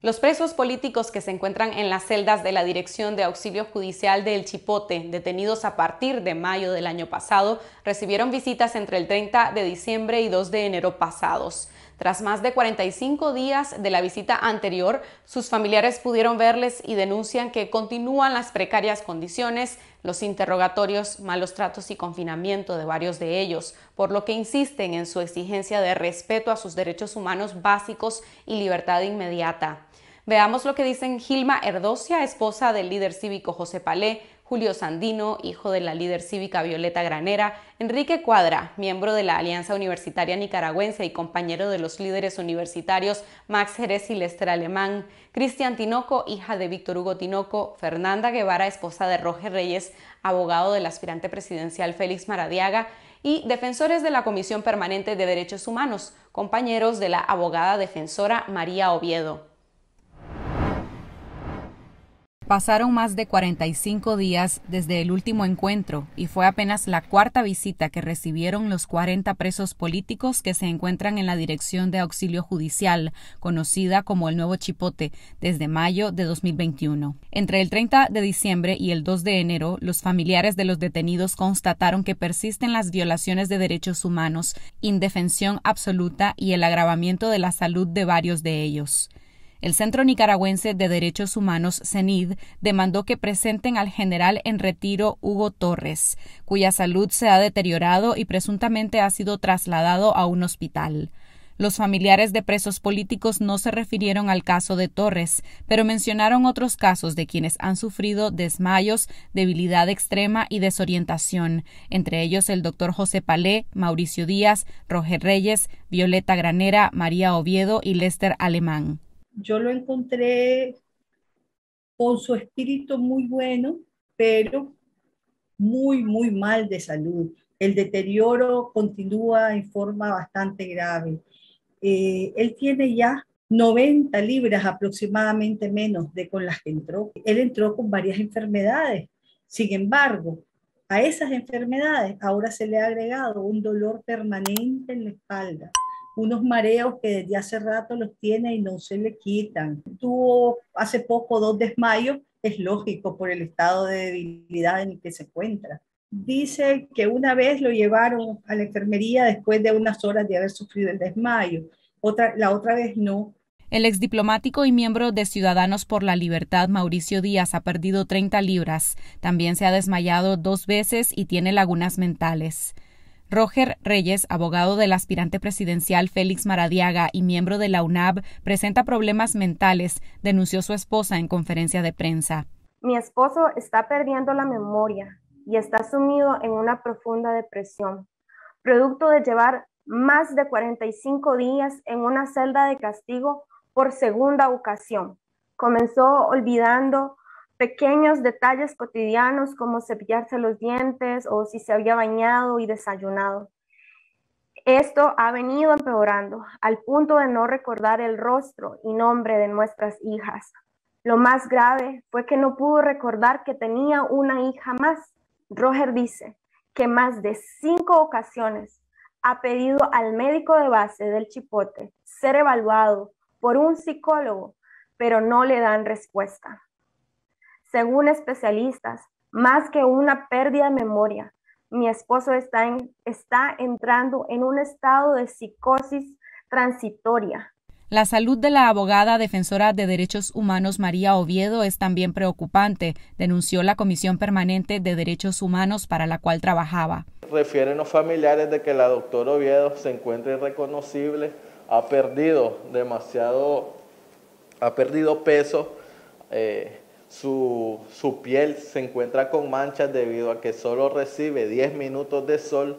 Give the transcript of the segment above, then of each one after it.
Los presos políticos que se encuentran en las celdas de la Dirección de Auxilio Judicial del Chipote, detenidos a partir de mayo del año pasado, recibieron visitas entre el 30 de diciembre y 2 de enero pasados. Tras más de 45 días de la visita anterior, sus familiares pudieron verles y denuncian que continúan las precarias condiciones, los interrogatorios, malos tratos y confinamiento de varios de ellos, por lo que insisten en su exigencia de respeto a sus derechos humanos básicos y libertad inmediata. Veamos lo que dicen Gilma Erdosia, esposa del líder cívico José Palé, Julio Sandino, hijo de la líder cívica Violeta Granera, Enrique Cuadra, miembro de la Alianza Universitaria Nicaragüense y compañero de los líderes universitarios Max Jerez y Lester Alemán, Cristian Tinoco, hija de Víctor Hugo Tinoco, Fernanda Guevara, esposa de Roger Reyes, abogado del aspirante presidencial Félix Maradiaga, y defensores de la Comisión Permanente de Derechos Humanos, compañeros de la abogada defensora María Oviedo. Pasaron más de 45 días desde el último encuentro y fue apenas la cuarta visita que recibieron los 40 presos políticos que se encuentran en la Dirección de Auxilio Judicial, conocida como el Nuevo Chipote, desde mayo de 2021. Entre el 30 de diciembre y el 2 de enero, los familiares de los detenidos constataron que persisten las violaciones de derechos humanos, indefensión absoluta y el agravamiento de la salud de varios de ellos. El Centro Nicaragüense de Derechos Humanos, CENID, demandó que presenten al general en retiro Hugo Torres, cuya salud se ha deteriorado y presuntamente ha sido trasladado a un hospital. Los familiares de presos políticos no se refirieron al caso de Torres, pero mencionaron otros casos de quienes han sufrido desmayos, debilidad extrema y desorientación, entre ellos el doctor José Palé, Mauricio Díaz, Roger Reyes, Violeta Granera, María Oviedo y Lester Alemán yo lo encontré con su espíritu muy bueno, pero muy, muy mal de salud. El deterioro continúa en forma bastante grave. Eh, él tiene ya 90 libras aproximadamente menos de con las que entró. Él entró con varias enfermedades. Sin embargo, a esas enfermedades ahora se le ha agregado un dolor permanente en la espalda unos mareos que desde hace rato los tiene y no se le quitan. Tuvo hace poco dos desmayos, es lógico por el estado de debilidad en el que se encuentra. Dice que una vez lo llevaron a la enfermería después de unas horas de haber sufrido el desmayo, otra, la otra vez no. El exdiplomático y miembro de Ciudadanos por la Libertad, Mauricio Díaz, ha perdido 30 libras. También se ha desmayado dos veces y tiene lagunas mentales. Roger Reyes, abogado del aspirante presidencial Félix Maradiaga y miembro de la UNAB, presenta problemas mentales, denunció su esposa en conferencia de prensa. Mi esposo está perdiendo la memoria y está sumido en una profunda depresión, producto de llevar más de 45 días en una celda de castigo por segunda ocasión. Comenzó olvidando pequeños detalles cotidianos como cepillarse los dientes o si se había bañado y desayunado. Esto ha venido empeorando al punto de no recordar el rostro y nombre de nuestras hijas. Lo más grave fue que no pudo recordar que tenía una hija más. Roger dice que más de cinco ocasiones ha pedido al médico de base del Chipote ser evaluado por un psicólogo, pero no le dan respuesta. Según especialistas, más que una pérdida de memoria, mi esposo está, entrando en un estado de psicosis transitoria. La salud de la abogada defensora de derechos humanos María Oviedo es también preocupante, denunció la Comisión Permanente de Derechos Humanos para la cual trabajaba. Refieren los familiares de que la doctora Oviedo se encuentra irreconocible, ha perdido demasiado, ha perdido peso. Eh, su, piel se encuentra con manchas debido a que solo recibe 10 minutos de sol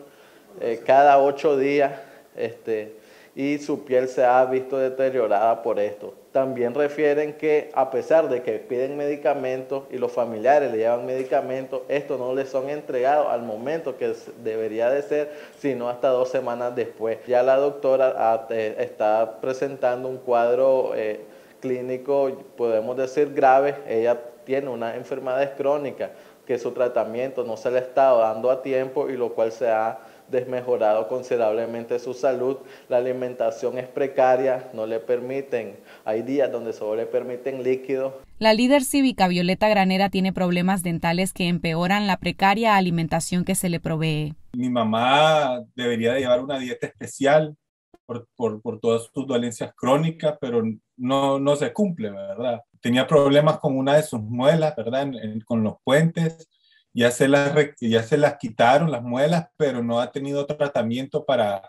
eh, cada 8 días este, y su piel se ha visto deteriorada por esto. También refieren que a pesar de que piden medicamentos y los familiares le llevan medicamentos, estos no les son entregados al momento que debería de ser, sino hasta dos semanas después. Ya la doctora ah, está presentando un cuadro... Eh, clínico, podemos decir, grave. ella tiene una enfermedad crónica que su tratamiento no se le ha estado dando a tiempo y lo cual se ha desmejorado considerablemente su salud, la alimentación es precaria, no le permiten, hay días donde solo le permiten líquido La líder cívica Violeta Granera tiene problemas dentales que empeoran la precaria alimentación que se le provee. Mi mamá debería de llevar una dieta especial, por, por, todas sus dolencias crónicas, pero no, no se cumple, ¿verdad? Tenía problemas con una de sus muelas, ¿verdad? con los puentes, ya se, las, ya se las quitaron las muelas, pero no ha tenido tratamiento para,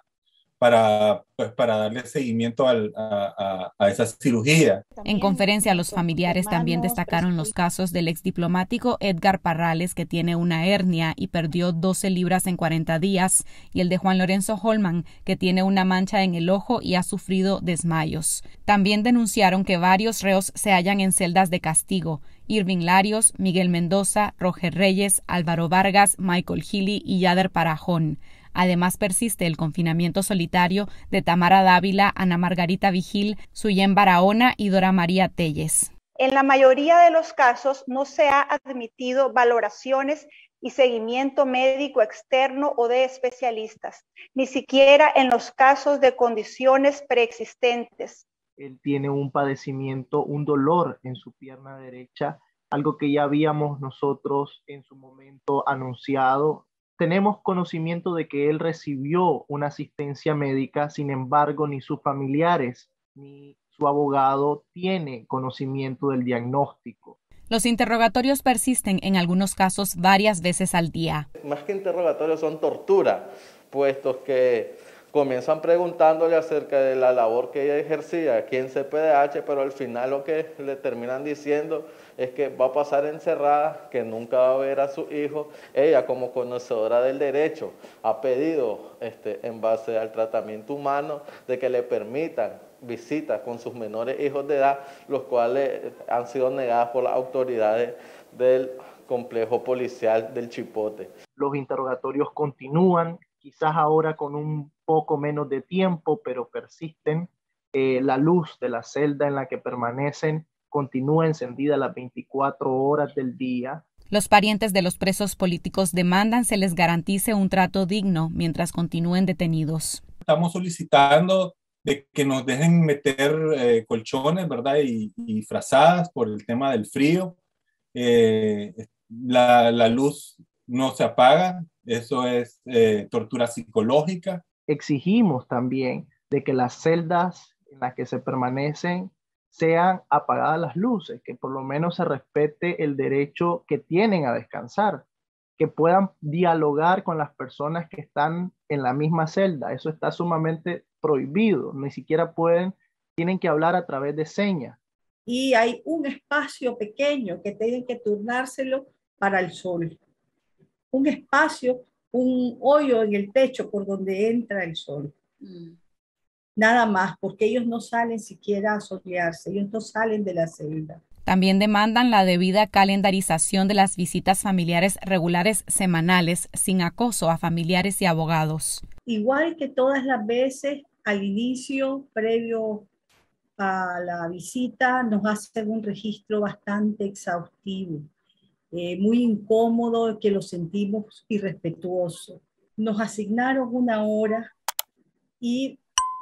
para, pues, para darle seguimiento a, a, a, esa cirugía. En conferencia, los familiares también destacaron los casos del ex diplomático Edgar Parrales, que tiene una hernia y perdió 12 libras en 40 días, y el de Juan Lorenzo Holman, que tiene una mancha en el ojo y ha sufrido desmayos. También denunciaron que varios reos se hallan en celdas de castigo. Irving Larios, Miguel Mendoza, Roger Reyes, Álvaro Vargas, Michael Healy y Yader Parajón. Además persiste el confinamiento solitario de Tamara Dávila, Ana Margarita Vigil, Suyen Barahona y Dora María Telles. En la mayoría de los casos no se ha admitido valoraciones y seguimiento médico externo o de especialistas, ni siquiera en los casos de condiciones preexistentes. Él tiene un padecimiento, un dolor en su pierna derecha, algo que ya habíamos nosotros en su momento anunciado tenemos conocimiento de que él recibió una asistencia médica, sin embargo, ni sus familiares ni su abogado tiene conocimiento del diagnóstico. Los interrogatorios persisten en algunos casos varias veces al día. Más que interrogatorios son tortura, puesto que comienzan preguntándole acerca de la labor que ella ejercía aquí en CPDH, pero al final lo que le terminan diciendo es que va a pasar encerrada, que nunca va a ver a su hijo. Ella, como conocedora del derecho, ha pedido, este, en base al tratamiento humano, de que le permitan visitas con sus menores hijos de edad, los cuales han sido negadas por las autoridades del complejo policial del Chipote. Los interrogatorios continúan, quizás ahora con un poco menos de tiempo, pero persisten. Eh, la luz de la celda en la que permanecen continúa encendida las 24 horas del día. Los parientes de los presos políticos demandan se les garantice un trato digno mientras continúen detenidos. Estamos solicitando de que nos dejen meter eh, colchones, ¿verdad? Y, y, frazadas por el tema del frío. Eh, la, luz no se apaga, eso es eh, tortura psicológica. Exigimos también de que las celdas en las que se permanecen sean apagadas las luces, que por lo menos se respete el derecho que tienen a descansar, que puedan dialogar con las personas que están en la misma celda. Eso está sumamente prohibido, ni siquiera pueden, tienen que hablar a través de señas. Y hay un espacio pequeño que tienen que turnárselo para el sol. Un espacio, un hoyo en el techo por donde entra el sol. Mm nada más, porque ellos no salen siquiera a asociarse, ellos no salen de la celda. También demandan la debida calendarización de las visitas familiares regulares semanales sin acoso a familiares y abogados. Igual que todas las veces al inicio, previo a la visita, nos hacen un registro bastante exhaustivo, eh, muy incómodo, que lo sentimos irrespetuoso. Nos asignaron una hora y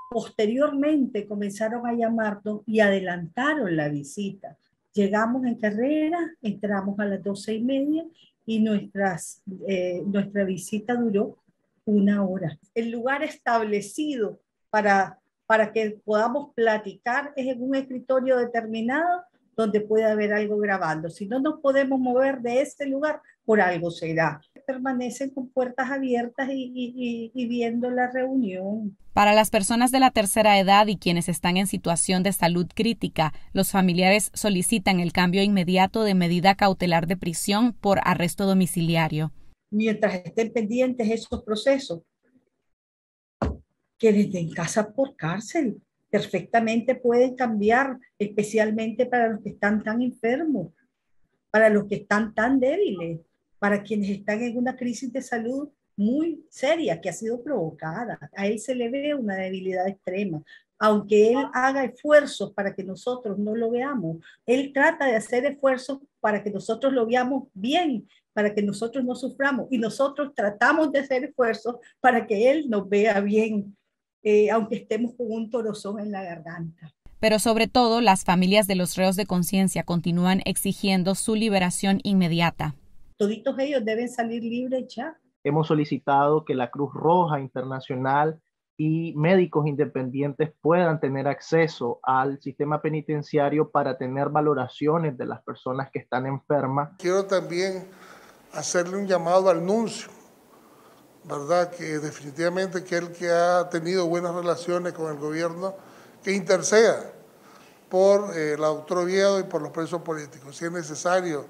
Posteriormente comenzaron a llamarnos y adelantaron la visita. Llegamos en carrera, entramos a las doce y media y eh, nuestra visita duró una hora. El lugar establecido para, para que podamos platicar es en un escritorio determinado donde puede haber algo grabando. Si no nos podemos mover de ese lugar, por algo será permanecen con puertas abiertas y, viendo la reunión. Para las personas de la tercera edad y quienes están en situación de salud crítica, los familiares solicitan el cambio inmediato de medida cautelar de prisión por arresto domiciliario. Mientras estén pendientes esos procesos, que desde en casa por cárcel perfectamente pueden cambiar, especialmente para los que están tan enfermos, para los que están tan débiles para quienes están en una crisis de salud muy seria que ha sido provocada. A él se le ve una debilidad extrema. Aunque él haga esfuerzos para que nosotros no lo veamos, él trata de hacer esfuerzos para que nosotros lo veamos bien, para que nosotros no suframos. Y nosotros tratamos de hacer esfuerzos para que él nos vea bien, eh, aunque estemos con un torozón en la garganta. Pero sobre todo, las familias de los reos de conciencia continúan exigiendo su liberación inmediata toditos ellos deben salir libres ya. Hemos solicitado que la Cruz Roja Internacional y médicos independientes puedan tener acceso al sistema penitenciario para tener valoraciones de las personas que están enfermas. Quiero también hacerle un llamado al nuncio, ¿verdad? Que definitivamente que el que ha tenido buenas relaciones con el gobierno, que interceda por eh, la doctora y por los presos políticos. Si es necesario,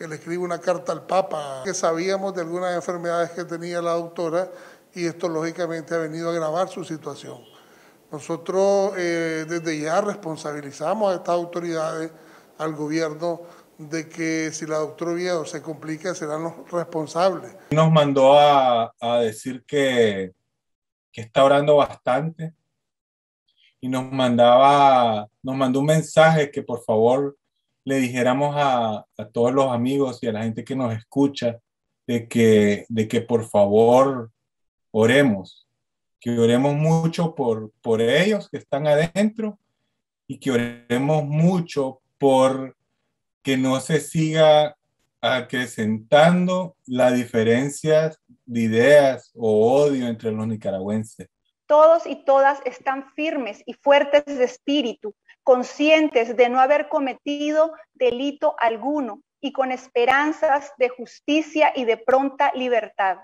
que le escribe una carta al Papa, que sabíamos de algunas enfermedades que tenía la doctora y esto lógicamente ha venido a agravar su situación. Nosotros eh, desde ya responsabilizamos a estas autoridades, al gobierno, de que si la doctora Oviedo se complica serán los responsables. Nos mandó a, decir que, que está orando bastante y nos mandaba, nos mandó un mensaje que por favor le dijéramos a, todos los amigos y a la gente que nos escucha de que, de que por favor oremos, que oremos mucho por, por ellos que están adentro y que oremos mucho por que no se siga acrecentando las diferencias de ideas o odio entre los nicaragüenses. Todos y todas están firmes y fuertes de espíritu conscientes de no haber cometido delito alguno y con esperanzas de justicia y de pronta libertad.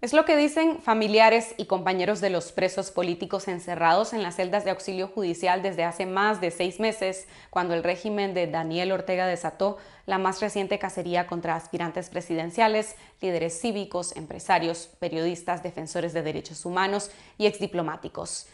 Es lo que dicen familiares y compañeros de los presos políticos encerrados en las celdas de auxilio judicial desde hace más de seis meses, cuando el régimen de Daniel Ortega desató la más reciente cacería contra aspirantes presidenciales, líderes cívicos, empresarios, periodistas, defensores de derechos humanos y exdiplomáticos.